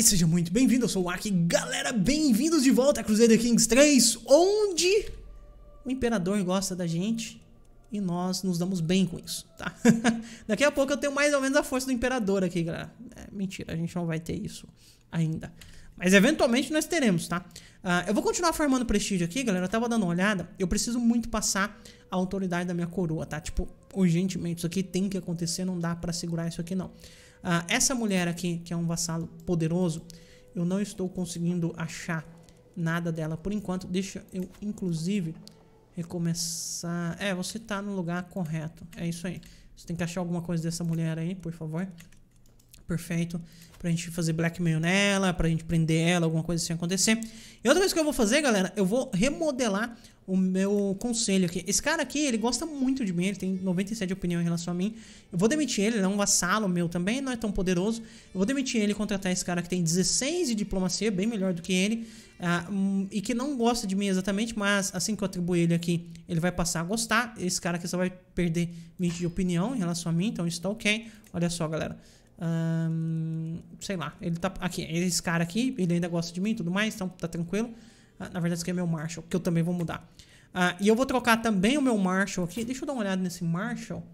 e seja muito bem-vindo, eu sou o Ark. Galera, bem-vindos de volta a Crusader Kings 3, onde o Imperador gosta da gente e nós nos damos bem com isso, tá? Daqui a pouco eu tenho mais ou menos a força do Imperador aqui, galera. É, mentira, a gente não vai ter isso ainda. Mas eventualmente nós teremos, tá? Uh, eu vou continuar farmando prestígio aqui, galera. Eu tava dando uma olhada. Eu preciso muito passar a autoridade da minha coroa, tá? Tipo, urgentemente, isso aqui tem que acontecer. Não dá pra segurar isso aqui, não. Ah, essa mulher aqui, que é um vassalo poderoso, eu não estou conseguindo achar nada dela por enquanto. Deixa eu, inclusive, recomeçar. É, você está no lugar correto. É isso aí. Você tem que achar alguma coisa dessa mulher aí, por favor. Perfeito. Pra gente fazer blackmail nela, pra gente prender ela, alguma coisa assim acontecer. E outra coisa que eu vou fazer, galera, eu vou remodelar o meu conselho aqui. Esse cara aqui, ele gosta muito de mim, ele tem 97 de opinião em relação a mim. Eu vou demitir ele, ele é um vassalo meu também, não é tão poderoso. Eu vou demitir ele e contratar esse cara que tem 16 de diplomacia, bem melhor do que ele. Uh, e que não gosta de mim exatamente, mas assim que eu atribuir ele aqui, ele vai passar a gostar. Esse cara aqui só vai perder 20 de opinião em relação a mim, então isso tá ok. Olha só, galera. Ah, um, sei lá, ele tá. Aqui, esse cara aqui, ele ainda gosta de mim e tudo mais, então tá tranquilo. Ah, na verdade, isso aqui é meu Marshall, que eu também vou mudar. Ah, e eu vou trocar também o meu Marshall aqui. Deixa eu dar uma olhada nesse Marshall.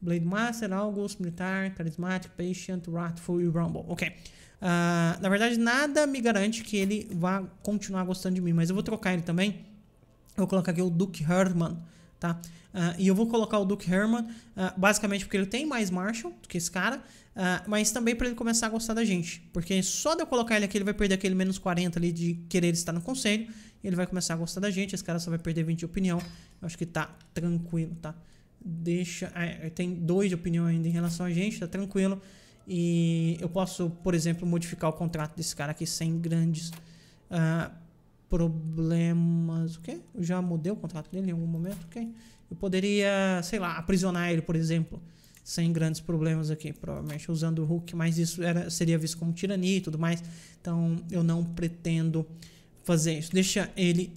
Blade Master, August, Militar, Carismático, Patient, Wrathful e Rumble. Ok. Ah, na verdade, nada me garante que ele vá continuar gostando de mim, mas eu vou trocar ele também. Eu vou colocar aqui o Duke Herman tá? Uh, e eu vou colocar o Duke Herman, uh, basicamente porque ele tem mais Marshall do que esse cara, uh, mas também para ele começar a gostar da gente. Porque só de eu colocar ele aqui, ele vai perder aquele menos 40 ali de querer estar no conselho, ele vai começar a gostar da gente, esse cara só vai perder 20 de opinião. Eu acho que tá tranquilo, tá? Deixa. É, tem dois de opinião ainda em relação a gente, tá tranquilo. E eu posso, por exemplo, modificar o contrato desse cara aqui sem grandes. Uh, problemas. O quê? Eu já mudei o contrato dele em algum momento? O Eu poderia, sei lá, aprisionar ele, por exemplo, sem grandes problemas aqui, provavelmente usando o Hulk, mas isso era, seria visto como tirania e tudo mais. Então eu não pretendo fazer isso. Deixa ele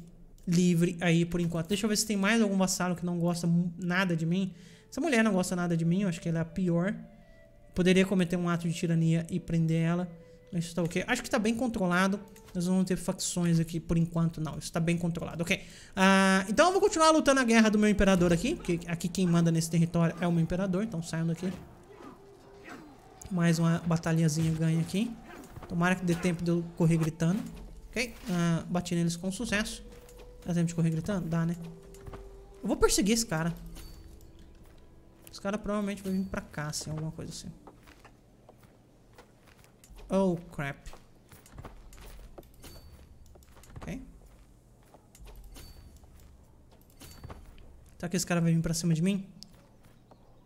livre aí por enquanto. Deixa eu ver se tem mais algum vassalo que não gosta nada de mim. Essa mulher não gosta nada de mim, eu acho que ela é a pior. Poderia cometer um ato de tirania e prender ela. Isso tá ok. Acho que tá bem controlado. Nós não vamos ter facções aqui por enquanto, não. Isso tá bem controlado, ok. Ah, então eu vou continuar lutando a guerra do meu imperador aqui. Porque aqui quem manda nesse território é o meu imperador. Então saiam daqui. Mais uma batalhazinha ganha aqui. Tomara que dê tempo de eu correr gritando. Ok. Ah, bati neles com sucesso. Dá tempo de correr gritando? Dá, né? Eu vou perseguir esse cara. Esse cara provavelmente vai vir pra cá, assim, alguma coisa assim. Oh, crap. Ok. Será que esse cara vai vir pra cima de mim?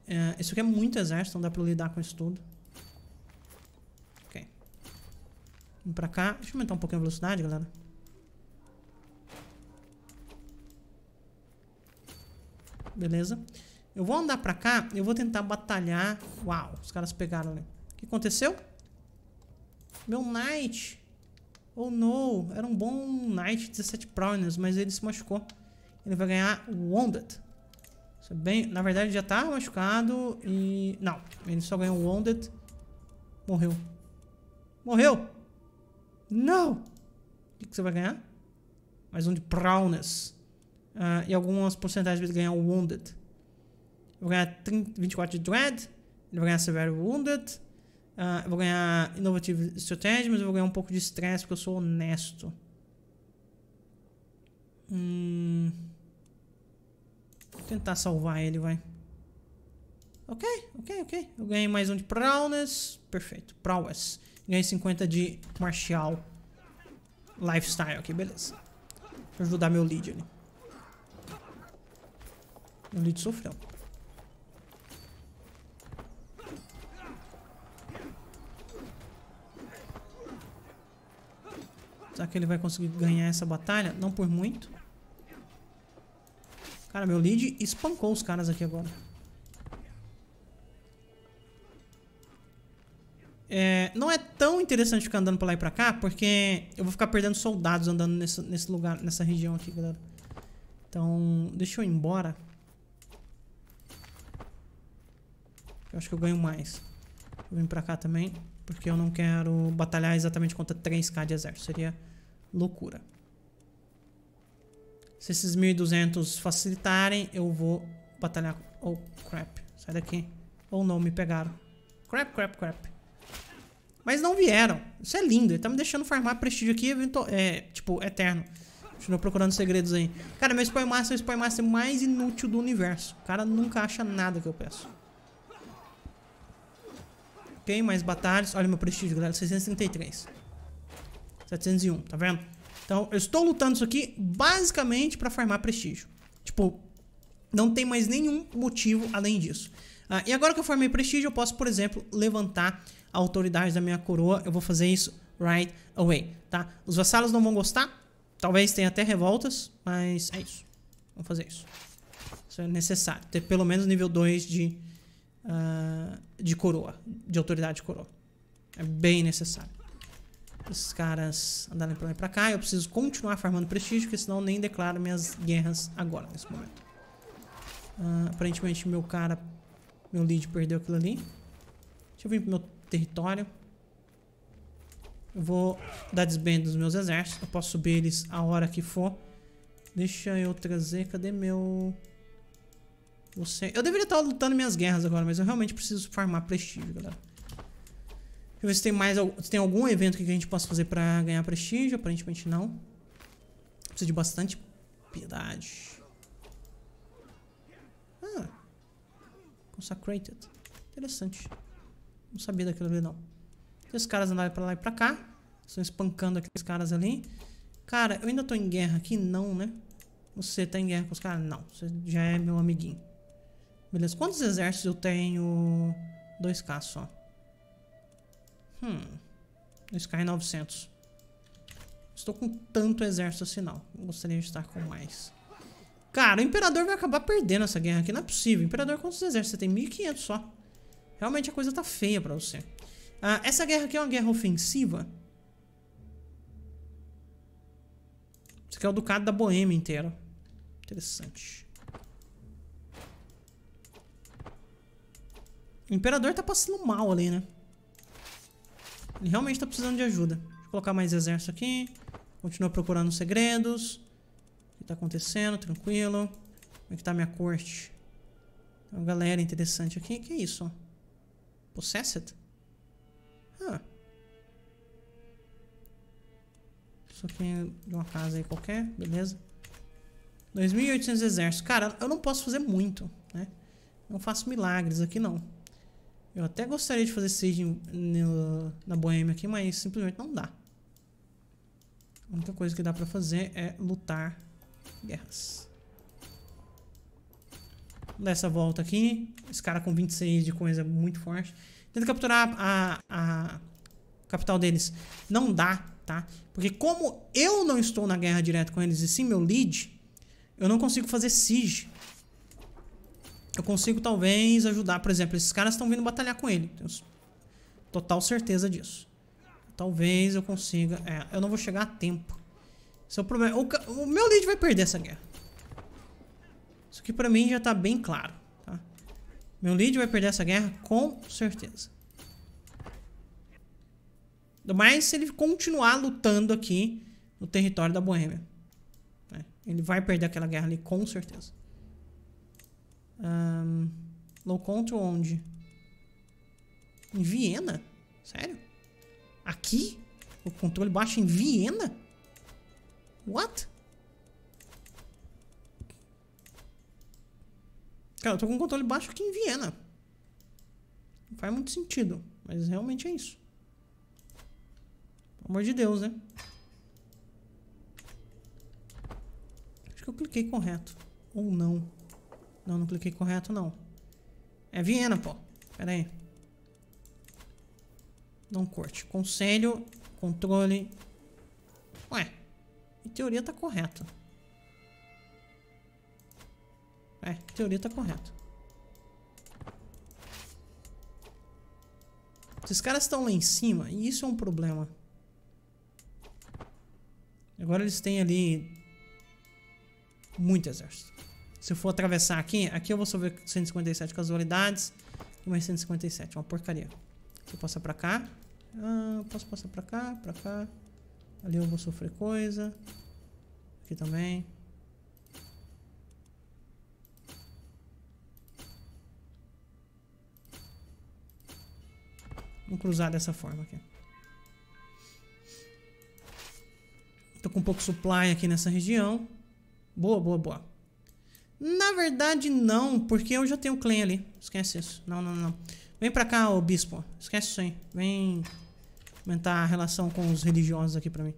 É, isso aqui é muito exército, não dá pra lidar com isso tudo. Ok. Vim pra cá. Deixa eu aumentar um pouquinho a velocidade, galera. Beleza. Eu vou andar pra cá, eu vou tentar batalhar... Uau, os caras pegaram ali. O que aconteceu? Meu knight. Oh não, era um bom knight, 17 prowess, mas ele se machucou. Ele vai ganhar wounded. É bem, na verdade já tá machucado e... Não, ele só ganhou wounded. Morreu. Morreu! Não! O que, que você vai ganhar? Mais um de prowess. Uh, ah, e algumas porcentagens de ganhar wounded. Eu vou ganhar 30, 24 de dread. Ele vai ganhar severo wounded. Uh, vou ganhar innovative strategy, mas eu vou ganhar um pouco de estresse porque eu sou honesto. Hum, vou tentar salvar ele, vai. Ok, ok, ok. Eu ganhei mais um de prowess. Perfeito, prowess. Ganhei 50 de marcial. Lifestyle, ok, beleza. Vou ajudar meu lead ali. Meu lead sofreu. Será que ele vai conseguir ganhar essa batalha? Não por muito. Cara, meu lead espancou os caras aqui agora. É, não é tão interessante ficar andando pra lá e pra cá, porque eu vou ficar perdendo soldados andando nesse, nesse lugar, nessa região aqui, galera. Então, deixa eu ir embora. Eu acho que eu ganho mais. Vou vir pra cá também. Porque eu não quero batalhar exatamente contra 3k de exército. Seria loucura. Se esses 1200 facilitarem, eu vou batalhar... Oh, crap. Sai daqui. Ou oh, não, me pegaram. Crap, crap, crap. Mas não vieram. Isso é lindo. Ele tá me deixando farmar prestígio aqui, é, tipo, eterno. Continua procurando segredos aí. Cara, meu Spy Master é o Spy Master mais inútil do universo. O cara nunca acha nada que eu peço. Ok, mais batalhas. Olha meu prestígio, galera. 633. 701, tá vendo? Então, eu estou lutando isso aqui basicamente pra farmar prestígio. Tipo, não tem mais nenhum motivo além disso. Ah, e agora que eu formei prestígio, eu posso, por exemplo, levantar a autoridade da minha coroa. Eu vou fazer isso right away, tá? Os vassalos não vão gostar. Talvez tenha até revoltas, mas é isso. Vamos fazer isso. Isso é necessário. Ter pelo menos nível 2 de uh, de coroa, de autoridade de coroa. É bem necessário. Esses caras andarem pra lá e pra cá. Eu preciso continuar farmando prestígio, porque senão nem declaro minhas guerras agora, nesse momento. Uh, aparentemente meu cara, meu lead perdeu aquilo ali. Deixa eu vir pro meu território. Eu vou dar desbando dos meus exércitos. Eu posso subir eles a hora que for. Deixa eu trazer... Cadê meu... Você... Eu deveria estar lutando minhas guerras agora, mas eu realmente preciso farmar prestígio, galera. Deixa eu ver se tem mais se tem algum evento que a gente possa fazer pra ganhar prestígio. Aparentemente não. Preciso de bastante piedade. Ah. Consecrated. Interessante. Não sabia daquilo ali, não. Esses caras andaram pra lá e pra cá. Estão espancando aqueles caras ali. Cara, eu ainda tô em guerra aqui? Não, né? Você tá em guerra com os caras? Não. Você já é meu amiguinho. Beleza, quantos exércitos eu tenho? 2k só. Hum. 2k e 900. Estou com tanto exército assim não. Gostaria de estar com mais. Cara, o Imperador vai acabar perdendo essa guerra aqui. Não é possível. O Imperador, quantos exércitos? Você tem 1.500 só. Realmente a coisa tá feia pra você. Ah, essa guerra aqui é uma guerra ofensiva? Isso aqui é o Ducado da Boêmia inteira? Interessante. O Imperador tá passando mal ali, né? Ele realmente tá precisando de ajuda. Deixa eu colocar mais exército aqui. Continua procurando segredos. O que tá acontecendo? Tranquilo. Como é que tá a minha corte? Tem uma galera interessante aqui. O Que é isso? Possessed? Ah. Isso aqui é de uma casa aí qualquer. Beleza. 2.800 exércitos. Cara, eu não posso fazer muito, né? Não faço milagres aqui, não. Eu até gostaria de fazer siege na Boêmia aqui, mas simplesmente não dá. A única coisa que dá pra fazer é lutar guerras. Vamos dar essa volta aqui. Esse cara com 26 de coisa muito forte. Tenta capturar a, a capital deles. Não dá, tá? Porque como eu não estou na guerra direto com eles e sim meu lead, eu não consigo fazer siege eu consigo talvez ajudar, por exemplo, esses caras estão vindo batalhar com ele. Tenho total certeza disso. Talvez eu consiga... É, eu não vou chegar a tempo. Esse é o problema. O, o meu lead vai perder essa guerra. Isso aqui pra mim já tá bem claro. Tá? Meu lead vai perder essa guerra com certeza. Mas se ele continuar lutando aqui no território da Boêmia. Né? Ele vai perder aquela guerra ali com certeza. Um, low control onde? Em Viena? Sério? Aqui? O controle baixo em Viena? What? Cara, eu tô com o controle baixo aqui em Viena. Não faz muito sentido, mas realmente é isso. Pelo amor de Deus, né? Acho que eu cliquei correto. Ou não. Não, não cliquei correto, não. É Viena, pô. Pera aí. Não curte. Conselho, controle. Ué. Em teoria tá correto. É, em teoria tá correto. Esses caras estão lá em cima e isso é um problema. Agora eles têm ali muito exército. Se eu for atravessar aqui, aqui eu vou sobre 157 casualidades e mais 157. Uma porcaria. Se eu passar pra cá. Ah, posso passar pra cá, pra cá. Ali eu vou sofrer coisa. Aqui também. Vamos cruzar dessa forma aqui. Tô com um pouco supply aqui nessa região. Boa, boa, boa. Na verdade, não, porque eu já tenho o Clan ali. Esquece isso. Não, não, não. Vem pra cá, ô bispo. Esquece isso aí. Vem aumentar a relação com os religiosos aqui pra mim.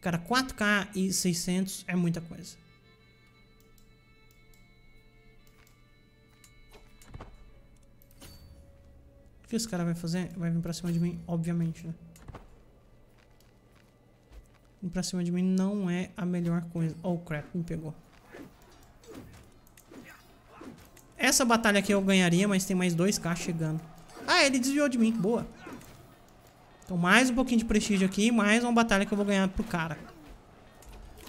Cara, 4K e 600 é muita coisa. O que esse cara vai fazer? Vai vir pra cima de mim, obviamente, né? Vir pra cima de mim não é a melhor coisa. Oh, crap, me pegou. Essa batalha aqui eu ganharia, mas tem mais 2k chegando. Ah, ele desviou de mim. Boa. Então mais um pouquinho de prestígio aqui. Mais uma batalha que eu vou ganhar pro cara.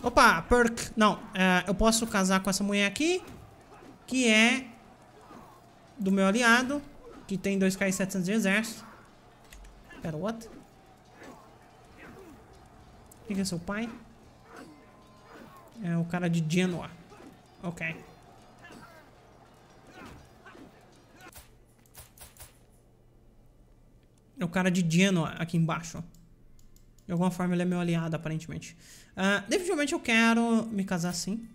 Opa, perk. Não, é, eu posso casar com essa mulher aqui. Que é do meu aliado. Que tem 2k e 700 de exército. Pera, what? Quem que é seu pai? É o cara de Genoa. Ok. É o cara de Genoa aqui embaixo. De alguma forma ele é meu aliado, aparentemente. Uh, definitivamente eu quero me casar sim.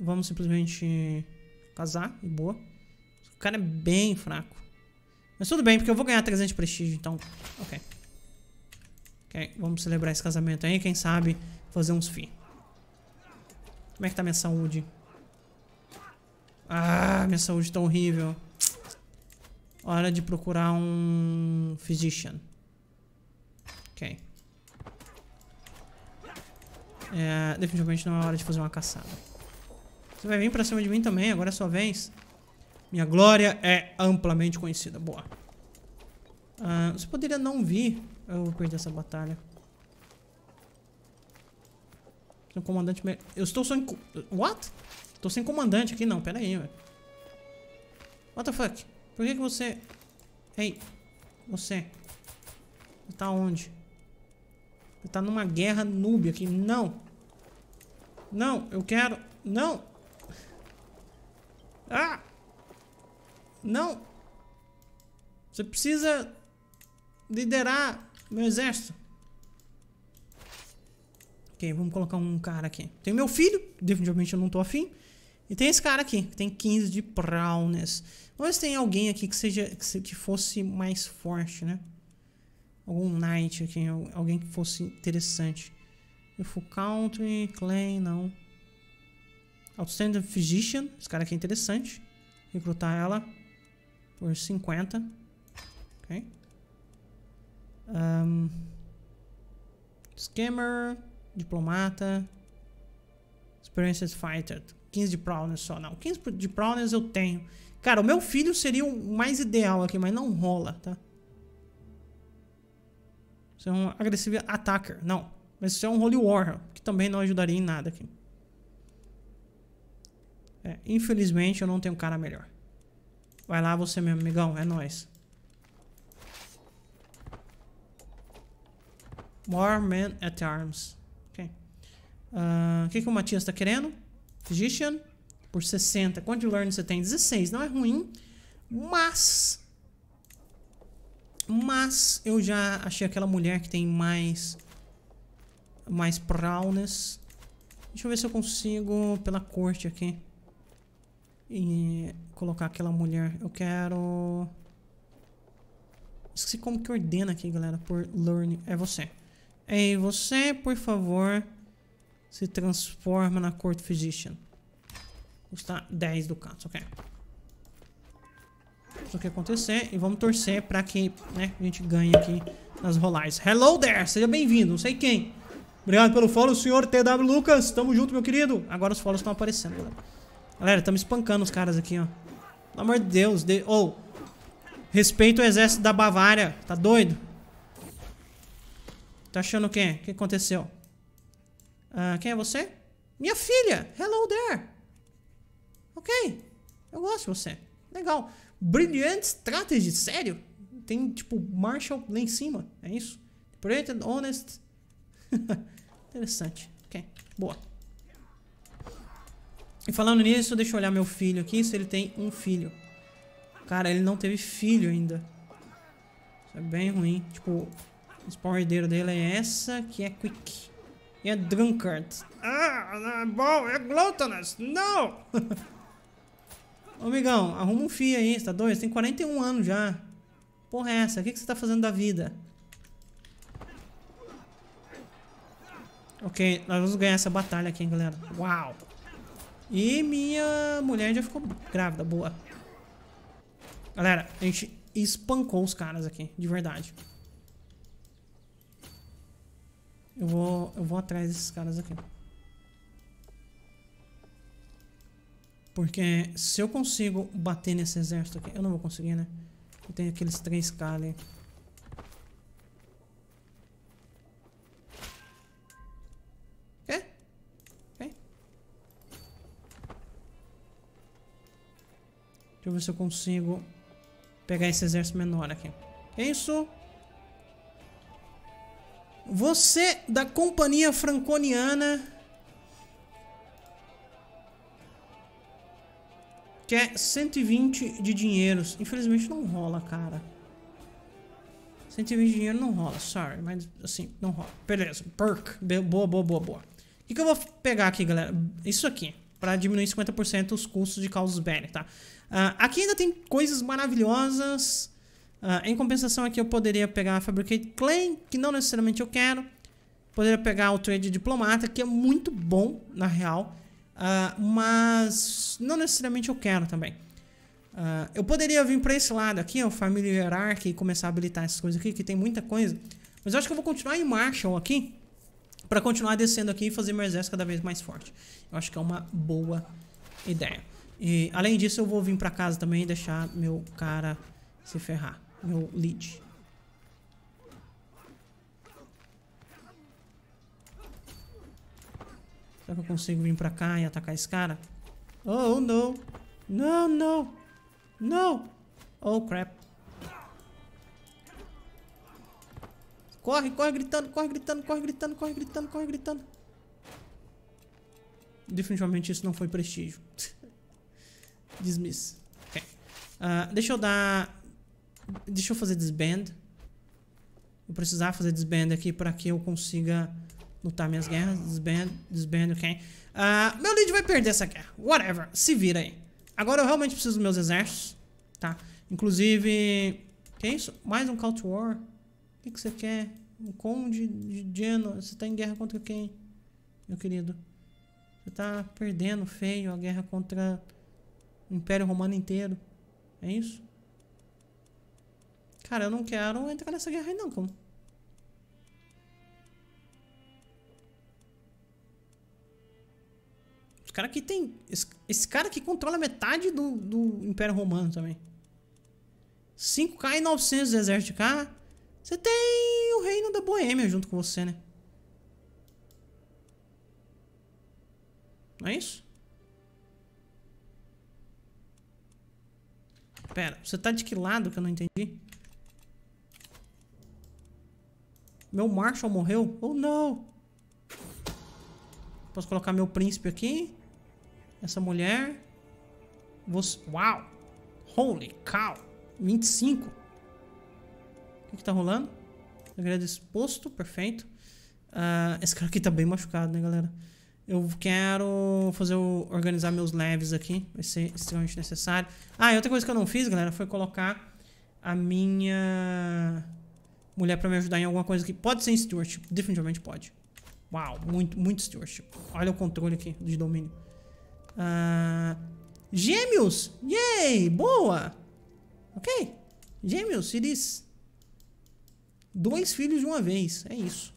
Vamos simplesmente casar e boa. O cara é bem fraco. Mas tudo bem, porque eu vou ganhar 300 de prestígio, então... Ok. Ok, vamos celebrar esse casamento aí. Quem sabe fazer uns fi. Como é que tá minha saúde? Ah, minha saúde tá horrível. Hora de procurar um physician. Ok. É, definitivamente não é hora de fazer uma caçada. Você vai vir pra cima de mim também, agora é sua vez. Minha glória é amplamente conhecida. Boa. Ah, você poderia não vir. Eu vou perder essa batalha. Seu comandante... Eu estou sem... What? Estou sem comandante aqui, não. Pera aí, velho. What the fuck? Por que que você... Ei, você. Você tá onde? Você tá numa guerra núbia aqui. Não. Não, eu quero... Não. Ah! Não. Você precisa liderar meu exército. Ok, vamos colocar um cara aqui. Tem meu filho, definitivamente eu não tô afim. E tem esse cara aqui, que tem 15 de prowess. Vamos ver se tem alguém aqui que seja que, se, que fosse mais forte, né? Algum knight aqui, alguém que fosse interessante. Eu country, Clay, não. Outstanding Physician, esse cara aqui é interessante. Recrutar ela por 50. Ok. Um, scammer, diplomata, experienced fighter. 15 de Prowners só, não. 15 de Prowners eu tenho. Cara, o meu filho seria o mais ideal aqui, mas não rola, tá? Você é um agressivo attacker, não. Mas você é um Holy War, que também não ajudaria em nada aqui. É, infelizmente eu não tenho cara melhor. Vai lá você mesmo, amigão, é nóis. More Men at Arms. Ok. Ah, o uh, que, que o Matias tá querendo? Physician por 60. Quanto de learn você tem? 16. Não é ruim, mas... Mas eu já achei aquela mulher que tem mais... Mais prowess. Deixa eu ver se eu consigo, pela corte aqui, e colocar aquela mulher. Eu quero... Esqueci como que ordena aqui, galera, por learn. É você. É você, por favor se transforma na Court Physician. Custa 10 ducados, ok. Isso que acontecer e vamos torcer pra que né, a gente ganhe aqui nas rolais. Hello there, seja bem-vindo, não sei quem. Obrigado pelo follow, senhor TW Lucas. Tamo junto, meu querido. Agora os follows estão aparecendo, galera. Galera, estamos espancando os caras aqui, ó. Pelo amor de Deus. De... Oh, respeita o exército da Bavária. Tá doido? Tá achando o quê? O que aconteceu? Ah, quem é você? Minha filha! Hello there! Ok, eu gosto de você. Legal. Brilliant strategy, sério? Tem tipo Marshall lá em cima, é isso? Pretend honest. Interessante. Ok, boa. E falando nisso, deixa eu olhar meu filho aqui, se ele tem um filho. Cara, ele não teve filho ainda. Isso é bem ruim. Tipo, o spawn herdeiro dele é essa, que é quick. É drunkard. Ah, é bom, é gluttonous. Não! Ô, amigão, arruma um fio aí, tá doido? Você tem 41 anos já. Porra é essa? O que, que você tá fazendo da vida? Ok, nós vamos ganhar essa batalha aqui, hein, galera. Uau! E minha mulher já ficou grávida, boa. Galera, a gente espancou os caras aqui, de verdade. Eu vou, eu vou atrás desses caras aqui. Porque se eu consigo bater nesse exército aqui... Eu não vou conseguir, né? Eu tenho aqueles três caras ali. Quê? Quem? Deixa eu ver se eu consigo pegar esse exército menor aqui. É isso! Você da Companhia Franconiana quer 120 de dinheiros. Infelizmente não rola, cara. 120 de dinheiro não rola, sorry, mas assim, não rola. Beleza, perk. Boa, boa, boa, boa. O que, que eu vou pegar aqui, galera? Isso aqui, para diminuir 50% os custos de causos bene, tá? Uh, aqui ainda tem coisas maravilhosas Uh, em compensação aqui eu poderia pegar a Fabricate Clay, que não necessariamente eu quero. Poderia pegar o Trade Diplomata, que é muito bom, na real. Uh, mas não necessariamente eu quero também. Uh, eu poderia vir para esse lado aqui, o Family Hierarchy, e começar a habilitar essas coisas aqui, que tem muita coisa. Mas eu acho que eu vou continuar em Marshall aqui, para continuar descendo aqui e fazer meu exército cada vez mais forte. Eu acho que é uma boa ideia. E além disso, eu vou vir para casa também e deixar meu cara se ferrar. Meu é lead. Será que eu consigo vir pra cá e atacar esse cara? Oh, não. Não, não. Não. Oh, crap. Corre, corre gritando, corre gritando, corre gritando, corre gritando, corre gritando. Definitivamente isso não foi prestígio. Dismiss. Okay. Uh, deixa eu dar Deixa eu fazer disband. Vou precisar fazer disband aqui para que eu consiga lutar minhas guerras. Disband, disband, ok. Uh, meu lead vai perder essa guerra. Whatever, se vira aí. Agora eu realmente preciso dos meus exércitos, tá? Inclusive... Que é isso? Mais um Call to War? O que, que você quer? Um conde de Genoa? Você tá em guerra contra quem, meu querido? Você tá perdendo feio a guerra contra o Império Romano inteiro. É isso? Cara, eu não quero entrar nessa guerra aí não, como? Os cara aqui tem... Esse, esse cara aqui controla metade do, do Império Romano também. 5k e 900 de exército de Você tem o reino da Boêmia junto com você, né? Não é isso? Pera, você tá de que lado que eu não entendi? Meu Marshall morreu? Ou oh, não? Posso colocar meu príncipe aqui? Essa mulher. Você... Uau! Holy cow! 25. O que, que tá rolando? Segredo exposto, perfeito. Uh, esse cara aqui tá bem machucado, né, galera? Eu quero fazer o, organizar meus leves aqui. Vai ser extremamente necessário. Ah, e outra coisa que eu não fiz, galera, foi colocar a minha mulher pra me ajudar em alguma coisa que pode ser em stewardship. Definitivamente pode. Uau, muito, muito stewardship. Olha o controle aqui de domínio. Uh, gêmeos! Yay! Boa! Ok. Gêmeos, Siris. Dois filhos de uma vez. É isso.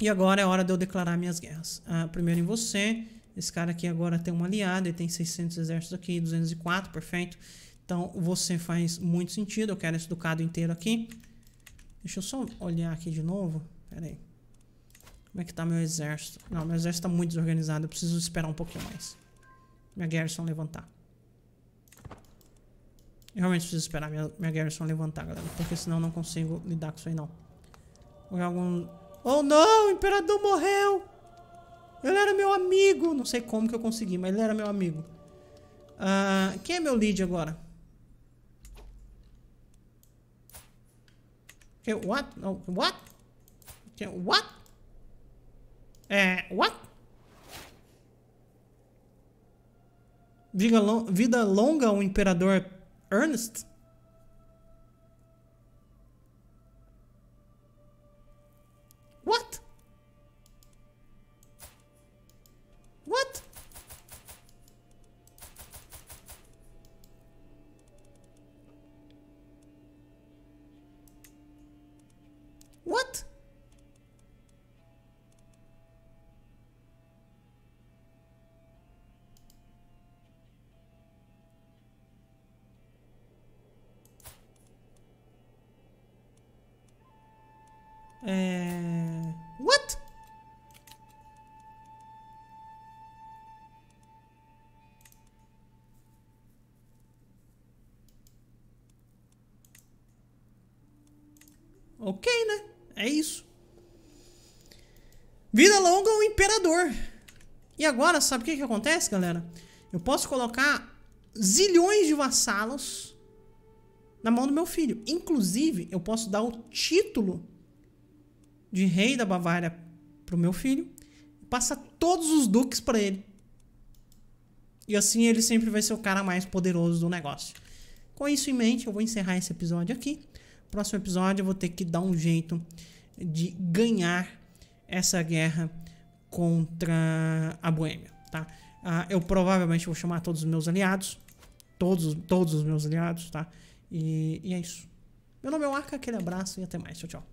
E agora é hora de eu declarar minhas guerras. Uh, primeiro em você. Esse cara aqui agora tem um aliado. Ele tem 600 exércitos aqui. 204, Perfeito. Então, você faz muito sentido. Eu quero esse ducado inteiro aqui. Deixa eu só olhar aqui de novo. Pera aí. Como é que tá meu exército? Não, meu exército tá muito desorganizado. Eu preciso esperar um pouquinho mais. Minha garrison levantar. Eu realmente preciso esperar minha, minha garrison levantar, galera. Porque senão eu não consigo lidar com isso aí, não. Ou algum... Oh, não! O imperador morreu! Ele era meu amigo! Não sei como que eu consegui, mas ele era meu amigo. Uh, quem é meu lead agora? Okay, what? No, what? Okay, what? o what? É, vida, longa o imperador Ernest? É... What? Ok, né? É isso. Vida longa ao imperador. E agora, sabe o que, que acontece, galera? Eu posso colocar zilhões de vassalos na mão do meu filho. Inclusive, eu posso dar o título de rei da Bavária para o meu filho, passa todos os duques para ele. E assim ele sempre vai ser o cara mais poderoso do negócio. Com isso em mente, eu vou encerrar esse episódio aqui. Próximo episódio eu vou ter que dar um jeito de ganhar essa guerra contra a Boêmia, tá? Ah, eu provavelmente vou chamar todos os meus aliados, todos, todos os meus aliados, tá? E, e é isso. Meu nome é Arca, aquele abraço e até mais. Tchau, tchau.